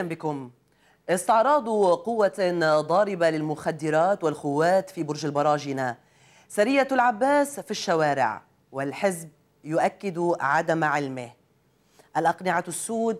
أهلا بكم استعراض قوة ضاربة للمخدرات والخوات في برج البراجنة سرية العباس في الشوارع والحزب يؤكد عدم علمه الأقنعة السود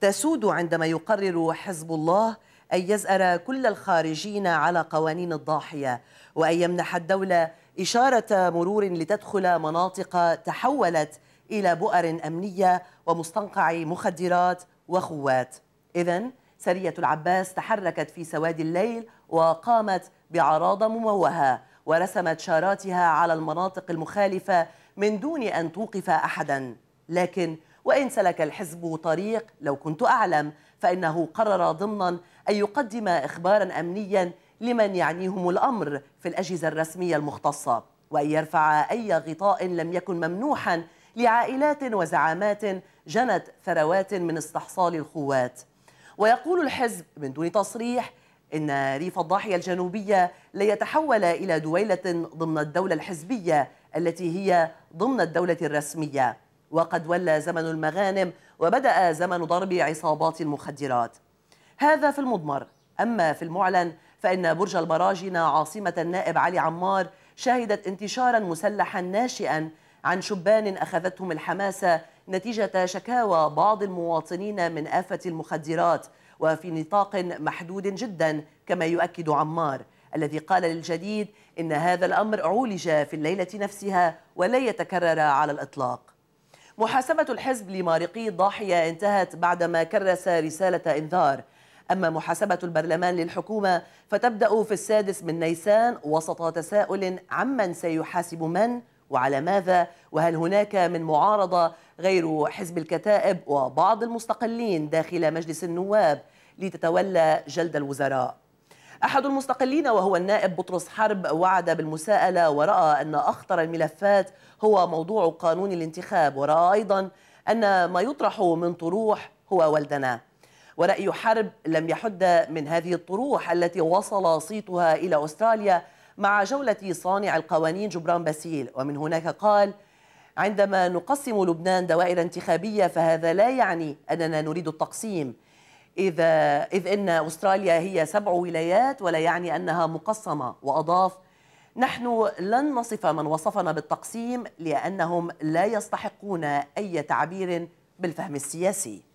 تسود عندما يقرر حزب الله أن يزأر كل الخارجين على قوانين الضاحية وأن يمنح الدولة إشارة مرور لتدخل مناطق تحولت إلى بؤر أمنية ومستنقع مخدرات وخوات إذا سرية العباس تحركت في سواد الليل وقامت بعراضة مموهة ورسمت شاراتها على المناطق المخالفة من دون أن توقف أحدا لكن وإن سلك الحزب طريق لو كنت أعلم فإنه قرر ضمنا أن يقدم إخبارا أمنيا لمن يعنيهم الأمر في الأجهزة الرسمية المختصة وأن يرفع أي غطاء لم يكن ممنوحا لعائلات وزعامات جنت ثروات من استحصال الخوات ويقول الحزب من دون تصريح إن ريف الضاحية الجنوبية ليتحول إلى دويلة ضمن الدولة الحزبية التي هي ضمن الدولة الرسمية وقد ولى زمن المغانم وبدأ زمن ضرب عصابات المخدرات هذا في المضمر أما في المعلن فإن برج البراجنة عاصمة النائب علي عمار شهدت انتشارا مسلحا ناشئا عن شبان أخذتهم الحماسة نتيجة شكاوى بعض المواطنين من آفة المخدرات وفي نطاق محدود جدا كما يؤكد عمار الذي قال للجديد إن هذا الأمر عولج في الليلة نفسها ولا يتكرر على الإطلاق محاسبة الحزب لمارقي الضاحية انتهت بعدما كرس رسالة إنذار أما محاسبة البرلمان للحكومة فتبدأ في السادس من نيسان وسط تساؤل عمن سيحاسب من وعلى ماذا وهل هناك من معارضة غير حزب الكتائب وبعض المستقلين داخل مجلس النواب لتتولى جلد الوزراء أحد المستقلين وهو النائب بطرس حرب وعد بالمساءلة ورأى أن أخطر الملفات هو موضوع قانون الانتخاب ورأى أيضا أن ما يطرح من طروح هو ولدنا ورأي حرب لم يحد من هذه الطروح التي وصل صيتها إلى أستراليا مع جولة صانع القوانين جبران باسيل ومن هناك قال عندما نقسم لبنان دوائر انتخابية فهذا لا يعني أننا نريد التقسيم إذا إذ إن أستراليا هي سبع ولايات ولا يعني أنها مقسمة وأضاف نحن لن نصف من وصفنا بالتقسيم لأنهم لا يستحقون أي تعبير بالفهم السياسي